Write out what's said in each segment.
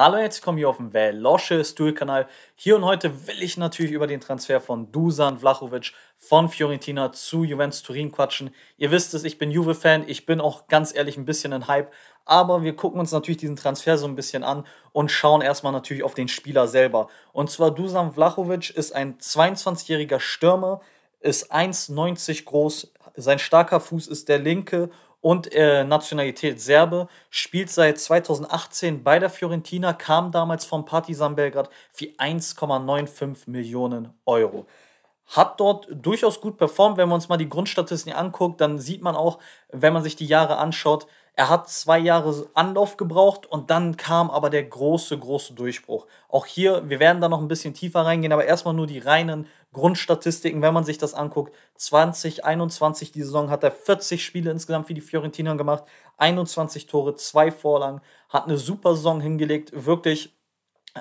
Hallo, herzlich willkommen hier auf dem Velosche Stuhl-Kanal. Hier und heute will ich natürlich über den Transfer von Dusan Vlahovic von Fiorentina zu Juventus Turin quatschen. Ihr wisst es, ich bin Juve-Fan, ich bin auch ganz ehrlich ein bisschen in Hype, aber wir gucken uns natürlich diesen Transfer so ein bisschen an und schauen erstmal natürlich auf den Spieler selber. Und zwar Dusan Vlahovic ist ein 22-jähriger Stürmer, ist 1,90 groß, sein starker Fuß ist der linke und äh, Nationalität Serbe, spielt seit 2018 bei der Fiorentina, kam damals vom Partizan Belgrad für 1,95 Millionen Euro. Hat dort durchaus gut performt. Wenn man uns mal die Grundstatistiken anguckt, dann sieht man auch, wenn man sich die Jahre anschaut, er hat zwei Jahre Anlauf gebraucht und dann kam aber der große, große Durchbruch. Auch hier, wir werden da noch ein bisschen tiefer reingehen, aber erstmal nur die reinen Grundstatistiken, wenn man sich das anguckt. 2021, die Saison, hat er 40 Spiele insgesamt für die Fiorentiner gemacht, 21 Tore, zwei Vorlagen, hat eine super Saison hingelegt, wirklich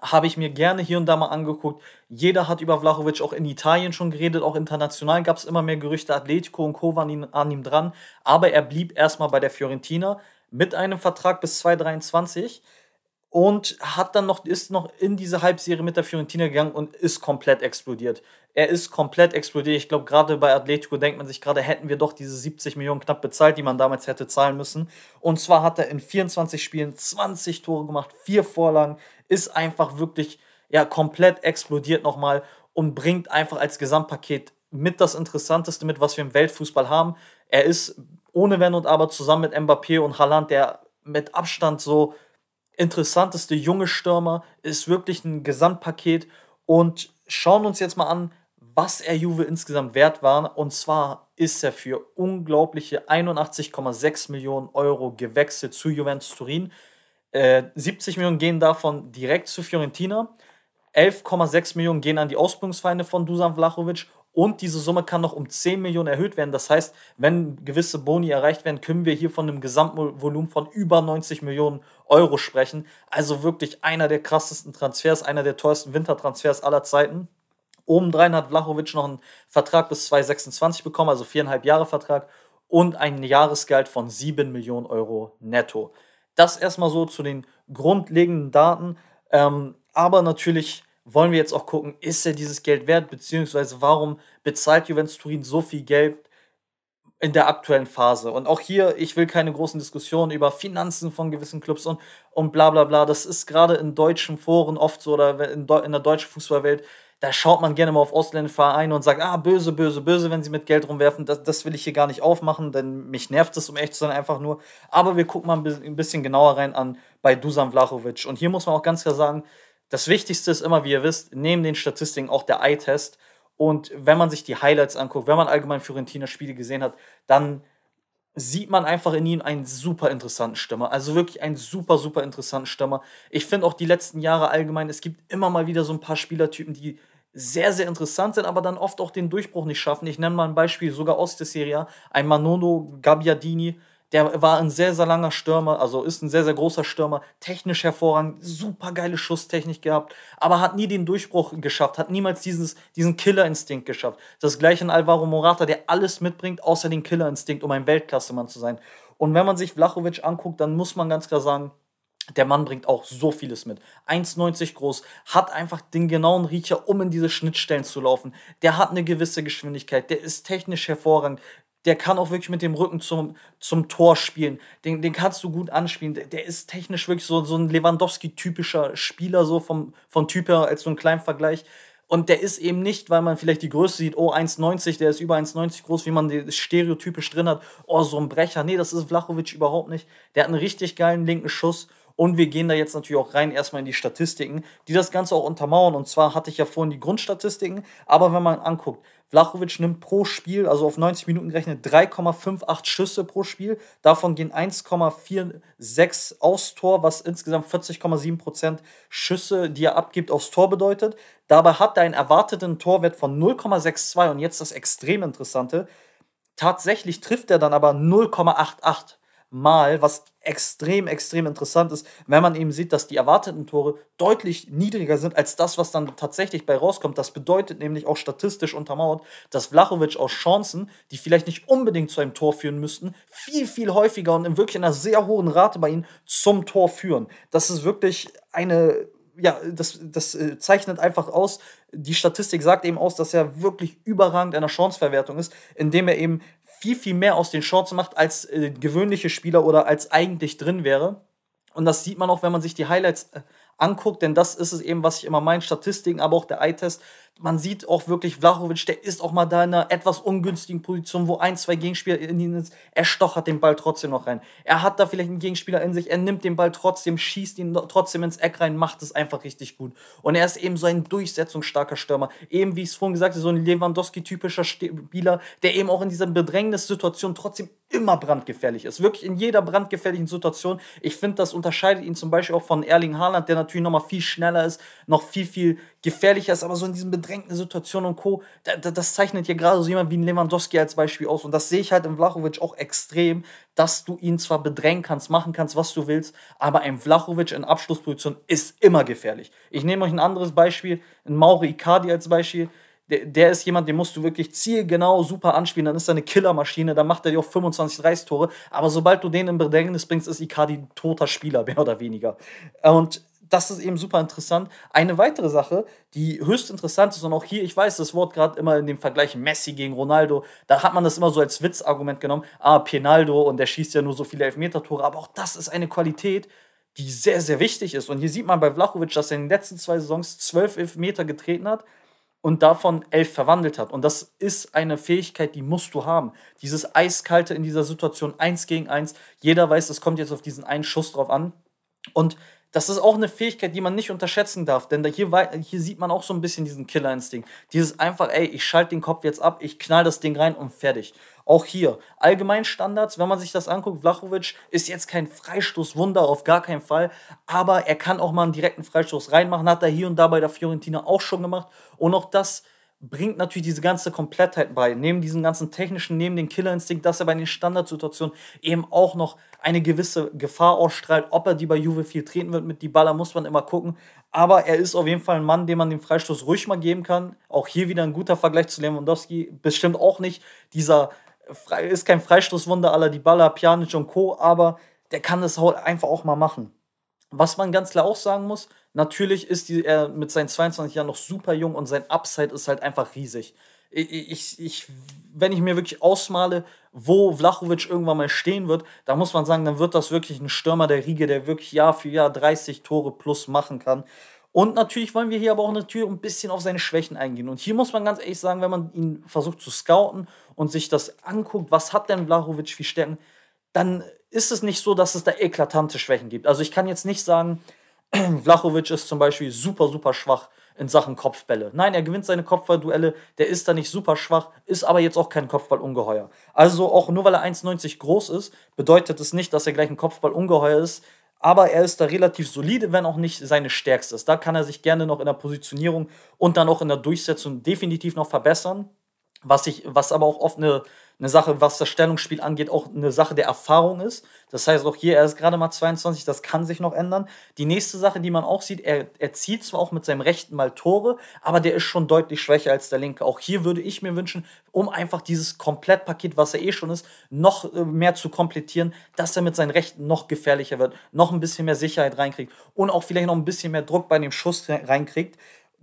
habe ich mir gerne hier und da mal angeguckt. Jeder hat über Vlahovic auch in Italien schon geredet, auch international gab es immer mehr Gerüchte, Atletico und Co. waren ihn, an ihm dran, aber er blieb erstmal bei der Fiorentina mit einem Vertrag bis 2023 und hat dann noch, ist noch in diese Halbserie mit der Fiorentina gegangen und ist komplett explodiert. Er ist komplett explodiert. Ich glaube, gerade bei Atletico denkt man sich gerade, hätten wir doch diese 70 Millionen knapp bezahlt, die man damals hätte zahlen müssen. Und zwar hat er in 24 Spielen 20 Tore gemacht, vier Vorlagen, ist einfach wirklich ja komplett explodiert nochmal und bringt einfach als Gesamtpaket mit das Interessanteste mit, was wir im Weltfußball haben. Er ist ohne Wenn und Aber zusammen mit Mbappé und Haaland der mit Abstand so interessanteste junge Stürmer, ist wirklich ein Gesamtpaket und schauen uns jetzt mal an, was er Juve insgesamt wert war. Und zwar ist er für unglaubliche 81,6 Millionen Euro gewechselt zu Juventus Turin. 70 äh, Millionen gehen davon direkt zu Fiorentina. 11,6 Millionen gehen an die Ausbildungsfeinde von Dusan Vlahovic und diese Summe kann noch um 10 Millionen erhöht werden. Das heißt, wenn gewisse Boni erreicht werden, können wir hier von einem Gesamtvolumen von über 90 Millionen Euro sprechen. Also wirklich einer der krassesten Transfers, einer der teuersten Wintertransfers aller Zeiten. Obendrein hat Vlahovic noch einen Vertrag bis 2026 bekommen, also viereinhalb Jahre Vertrag und ein Jahresgehalt von 7 Millionen Euro netto. Das erstmal so zu den grundlegenden Daten. Ähm, aber natürlich wollen wir jetzt auch gucken, ist er dieses Geld wert, beziehungsweise warum bezahlt Juventus Turin so viel Geld in der aktuellen Phase? Und auch hier, ich will keine großen Diskussionen über Finanzen von gewissen Clubs und, und bla bla bla. Das ist gerade in deutschen Foren oft so oder in, in der deutschen Fußballwelt da schaut man gerne mal auf ausländische Vereine und sagt, ah, böse, böse, böse, wenn sie mit Geld rumwerfen. Das, das will ich hier gar nicht aufmachen, denn mich nervt es, um echt zu sein, einfach nur. Aber wir gucken mal ein bisschen genauer rein an bei Dusan Vlahovic. Und hier muss man auch ganz klar sagen, das Wichtigste ist immer, wie ihr wisst, neben den Statistiken auch der Eye-Test. Und wenn man sich die Highlights anguckt, wenn man allgemein Fiorentina Spiele gesehen hat, dann sieht man einfach in ihm einen super interessanten Stürmer. Also wirklich einen super, super interessanten Stürmer. Ich finde auch die letzten Jahre allgemein, es gibt immer mal wieder so ein paar Spielertypen, die sehr, sehr interessant sind, aber dann oft auch den Durchbruch nicht schaffen. Ich nenne mal ein Beispiel, sogar aus der Serie, ein Manolo Gabbiadini, der war ein sehr, sehr langer Stürmer, also ist ein sehr, sehr großer Stürmer, technisch hervorragend, super geile Schusstechnik gehabt, aber hat nie den Durchbruch geschafft, hat niemals dieses, diesen Killerinstinkt geschafft. Das gleiche an Alvaro Morata, der alles mitbringt, außer den Killerinstinkt, um ein Weltklassemann zu sein. Und wenn man sich Vlachovic anguckt, dann muss man ganz klar sagen, der Mann bringt auch so vieles mit. 1,90 groß, hat einfach den genauen Riecher, um in diese Schnittstellen zu laufen. Der hat eine gewisse Geschwindigkeit, der ist technisch hervorragend. Der kann auch wirklich mit dem Rücken zum, zum Tor spielen. Den, den kannst du gut anspielen. Der, der ist technisch wirklich so, so ein Lewandowski-typischer Spieler, so vom, vom Typ her, als so ein kleiner Vergleich. Und der ist eben nicht, weil man vielleicht die Größe sieht, oh 1,90, der ist über 1,90 groß, wie man das stereotypisch drin hat, oh so ein Brecher. Nee, das ist Vlachovic überhaupt nicht. Der hat einen richtig geilen linken Schuss und wir gehen da jetzt natürlich auch rein erstmal in die Statistiken, die das Ganze auch untermauern. Und zwar hatte ich ja vorhin die Grundstatistiken, aber wenn man anguckt, Vlachovic nimmt pro Spiel, also auf 90 Minuten gerechnet, 3,58 Schüsse pro Spiel. Davon gehen 1,46 aus Tor, was insgesamt 40,7% Schüsse, die er abgibt, aufs Tor bedeutet. Dabei hat er einen erwarteten Torwert von 0,62 und jetzt das extrem interessante. Tatsächlich trifft er dann aber 0,88. Mal, was extrem, extrem interessant ist, wenn man eben sieht, dass die erwarteten Tore deutlich niedriger sind als das, was dann tatsächlich bei rauskommt. Das bedeutet nämlich auch statistisch untermauert, dass Vlachovic aus Chancen, die vielleicht nicht unbedingt zu einem Tor führen müssten, viel, viel häufiger und in wirklich einer sehr hohen Rate bei ihnen zum Tor führen. Das ist wirklich eine ja, das, das äh, zeichnet einfach aus, die Statistik sagt eben aus, dass er wirklich überragend einer Chanceverwertung ist, indem er eben viel, viel mehr aus den Shorts macht als äh, gewöhnliche Spieler oder als eigentlich drin wäre. Und das sieht man auch, wenn man sich die Highlights äh, anguckt, denn das ist es eben, was ich immer meine, Statistiken, aber auch der Eye-Test, man sieht auch wirklich, Vlachovic, der ist auch mal da in einer etwas ungünstigen Position, wo ein, zwei Gegenspieler in ihn sind. Er stochert den Ball trotzdem noch rein. Er hat da vielleicht einen Gegenspieler in sich, er nimmt den Ball trotzdem, schießt ihn trotzdem ins Eck rein, macht es einfach richtig gut. Und er ist eben so ein durchsetzungsstarker Stürmer. Eben, wie ich es vorhin gesagt habe, so ein Lewandowski-typischer Spieler, der eben auch in dieser Bedrängnissituation trotzdem immer brandgefährlich ist. Wirklich in jeder brandgefährlichen Situation. Ich finde, das unterscheidet ihn zum Beispiel auch von Erling Haaland, der natürlich nochmal viel schneller ist, noch viel, viel gefährlicher ist, aber so in diesem Bedrängnis bedrängten Situationen und Co. das zeichnet ja gerade so jemand wie ein Lewandowski als Beispiel aus. Und das sehe ich halt im Vlachovic auch extrem, dass du ihn zwar bedrängen kannst, machen kannst, was du willst, aber ein Vlachovic in Abschlussposition ist immer gefährlich. Ich nehme euch ein anderes Beispiel, ein Mauri Icardi als Beispiel der, ist jemand, den musst du wirklich zielgenau super anspielen, dann ist er eine Killermaschine, dann macht er dir auch 25, 30 Tore, aber sobald du den in Bedrängnis bringst, ist Icardi ein toter Spieler, mehr oder weniger. Und das ist eben super interessant. Eine weitere Sache, die höchst interessant ist, und auch hier, ich weiß, das Wort gerade immer in dem Vergleich Messi gegen Ronaldo, da hat man das immer so als Witzargument genommen. Ah, Pinaldo, und der schießt ja nur so viele Elfmetertore, aber auch das ist eine Qualität, die sehr, sehr wichtig ist. Und hier sieht man bei Vlachovic, dass er in den letzten zwei Saisons zwölf Elfmeter getreten hat und davon elf verwandelt hat. Und das ist eine Fähigkeit, die musst du haben. Dieses eiskalte in dieser Situation eins gegen eins. Jeder weiß, es kommt jetzt auf diesen einen Schuss drauf an. Und das ist auch eine Fähigkeit, die man nicht unterschätzen darf, denn hier, hier sieht man auch so ein bisschen diesen Killerinstinkt. Dieses einfach, ey, ich schalte den Kopf jetzt ab, ich knall das Ding rein und fertig. Auch hier, allgemein Standards, wenn man sich das anguckt, Vlachovic ist jetzt kein Freistoßwunder, auf gar keinen Fall, aber er kann auch mal einen direkten Freistoß reinmachen, hat er hier und da bei der Fiorentina auch schon gemacht und auch das bringt natürlich diese ganze Komplettheit bei. Neben diesen ganzen technischen, neben dem Killerinstinkt, dass er bei den Standardsituationen eben auch noch eine gewisse Gefahr ausstrahlt. Ob er die bei Juve viel treten wird mit die Baller, muss man immer gucken. Aber er ist auf jeden Fall ein Mann, dem man den Freistoß ruhig mal geben kann. Auch hier wieder ein guter Vergleich zu Lewandowski. Bestimmt auch nicht dieser, ist kein Freistoßwunder aller die Baller, Pjanic und Co., aber der kann das halt einfach auch mal machen. Was man ganz klar auch sagen muss, natürlich ist die, er mit seinen 22 Jahren noch super jung und sein Upside ist halt einfach riesig. Ich, ich, wenn ich mir wirklich ausmale, wo Vlachovic irgendwann mal stehen wird, da muss man sagen, dann wird das wirklich ein Stürmer der Riege, der wirklich Jahr für Jahr 30 Tore plus machen kann. Und natürlich wollen wir hier aber auch natürlich ein bisschen auf seine Schwächen eingehen. Und hier muss man ganz ehrlich sagen, wenn man ihn versucht zu scouten und sich das anguckt, was hat denn Vlahovic für Stärken, dann ist es nicht so, dass es da eklatante Schwächen gibt. Also ich kann jetzt nicht sagen, Vlachovic ist zum Beispiel super, super schwach in Sachen Kopfbälle. Nein, er gewinnt seine Kopfballduelle, der ist da nicht super schwach, ist aber jetzt auch kein Kopfballungeheuer. Also auch nur weil er 1,90 groß ist, bedeutet es nicht, dass er gleich ein Kopfballungeheuer ist, aber er ist da relativ solide, wenn auch nicht seine stärkste ist. Da kann er sich gerne noch in der Positionierung und dann auch in der Durchsetzung definitiv noch verbessern was ich, was aber auch oft eine, eine Sache, was das Stellungsspiel angeht, auch eine Sache der Erfahrung ist. Das heißt auch hier, er ist gerade mal 22, das kann sich noch ändern. Die nächste Sache, die man auch sieht, er, er zieht zwar auch mit seinem rechten mal Tore, aber der ist schon deutlich schwächer als der linke. Auch hier würde ich mir wünschen, um einfach dieses Komplettpaket, was er eh schon ist, noch äh, mehr zu komplettieren, dass er mit seinen rechten noch gefährlicher wird, noch ein bisschen mehr Sicherheit reinkriegt und auch vielleicht noch ein bisschen mehr Druck bei dem Schuss reinkriegt.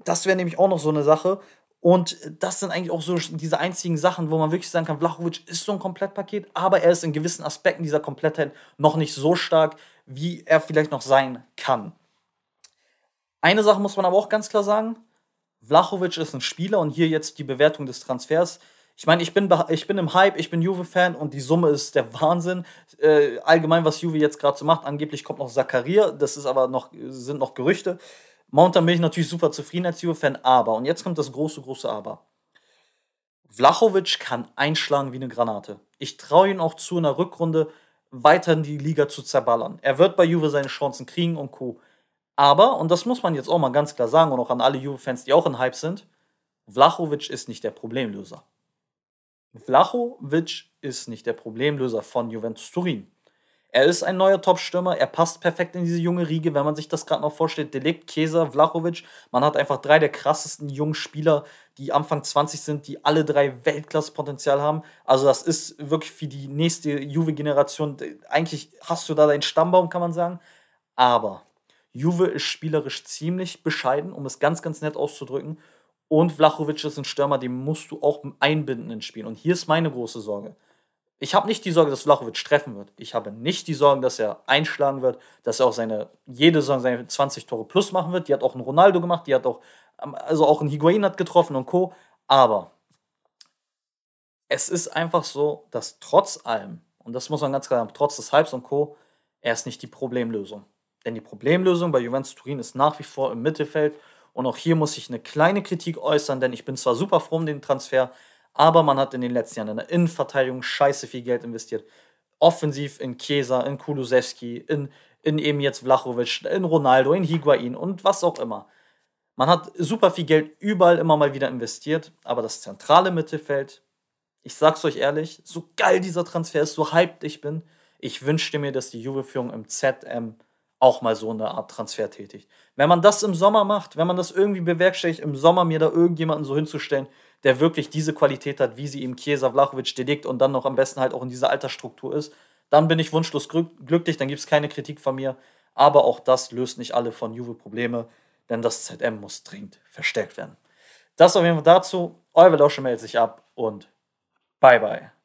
Das wäre nämlich auch noch so eine Sache, und das sind eigentlich auch so diese einzigen Sachen, wo man wirklich sagen kann, Vlachovic ist so ein Komplettpaket, aber er ist in gewissen Aspekten dieser Komplettheit noch nicht so stark, wie er vielleicht noch sein kann. Eine Sache muss man aber auch ganz klar sagen, Vlachovic ist ein Spieler und hier jetzt die Bewertung des Transfers. Ich meine, ich bin, ich bin im Hype, ich bin Juve-Fan und die Summe ist der Wahnsinn. Äh, allgemein, was Juve jetzt gerade so macht, angeblich kommt noch Zakaria, das ist aber noch, sind noch Gerüchte. Mountain bin ich natürlich super zufrieden als Juve-Fan, aber, und jetzt kommt das große, große Aber. Vlachovic kann einschlagen wie eine Granate. Ich traue ihn auch zu, in der Rückrunde weiter in die Liga zu zerballern. Er wird bei Juve seine Chancen kriegen und Co. Aber, und das muss man jetzt auch mal ganz klar sagen und auch an alle Juve-Fans, die auch in Hype sind, Vlachovic ist nicht der Problemlöser. Vlachovic ist nicht der Problemlöser von Juventus Turin. Er ist ein neuer Top-Stürmer, er passt perfekt in diese junge Riege, wenn man sich das gerade noch vorstellt. Delikt, Kesa, Vlachovic, man hat einfach drei der krassesten jungen Spieler, die Anfang 20 sind, die alle drei Weltklasse-Potenzial haben. Also das ist wirklich für die nächste Juve-Generation, eigentlich hast du da deinen Stammbaum, kann man sagen. Aber Juve ist spielerisch ziemlich bescheiden, um es ganz, ganz nett auszudrücken. Und Vlachovic ist ein Stürmer, den musst du auch einbinden ins Spiel. Und hier ist meine große Sorge. Ich habe nicht die Sorge, dass Vlachovic treffen wird. Ich habe nicht die Sorge, dass er einschlagen wird, dass er auch seine, jede Saison seine 20 Tore plus machen wird. Die hat auch einen Ronaldo gemacht, die hat auch, ähm, also auch ein Higuain hat getroffen und Co. Aber es ist einfach so, dass trotz allem, und das muss man ganz klar sagen, trotz des Hypes und Co., er ist nicht die Problemlösung. Denn die Problemlösung bei Juventus Turin ist nach wie vor im Mittelfeld. Und auch hier muss ich eine kleine Kritik äußern, denn ich bin zwar super froh um den Transfer, aber man hat in den letzten Jahren in der Innenverteidigung scheiße viel Geld investiert. Offensiv in Chiesa, in Kulusewski, in, in eben jetzt Vlachovic, in Ronaldo, in Higuain und was auch immer. Man hat super viel Geld überall immer mal wieder investiert, aber das zentrale Mittelfeld, ich sag's euch ehrlich, so geil dieser Transfer ist, so hyped ich bin, ich wünschte mir, dass die Juve-Führung im ZM auch mal so eine Art Transfer tätigt. Wenn man das im Sommer macht, wenn man das irgendwie bewerkstelligt, im Sommer mir da irgendjemanden so hinzustellen, der wirklich diese Qualität hat, wie sie ihm Chiesa, Vlachovic, Delikt und dann noch am besten halt auch in dieser Altersstruktur ist, dann bin ich wunschlos glücklich, dann gibt es keine Kritik von mir. Aber auch das löst nicht alle von Juve Probleme, denn das ZM muss dringend verstärkt werden. Das auf jeden Fall dazu. Euer Velosche meldet sich ab und bye bye.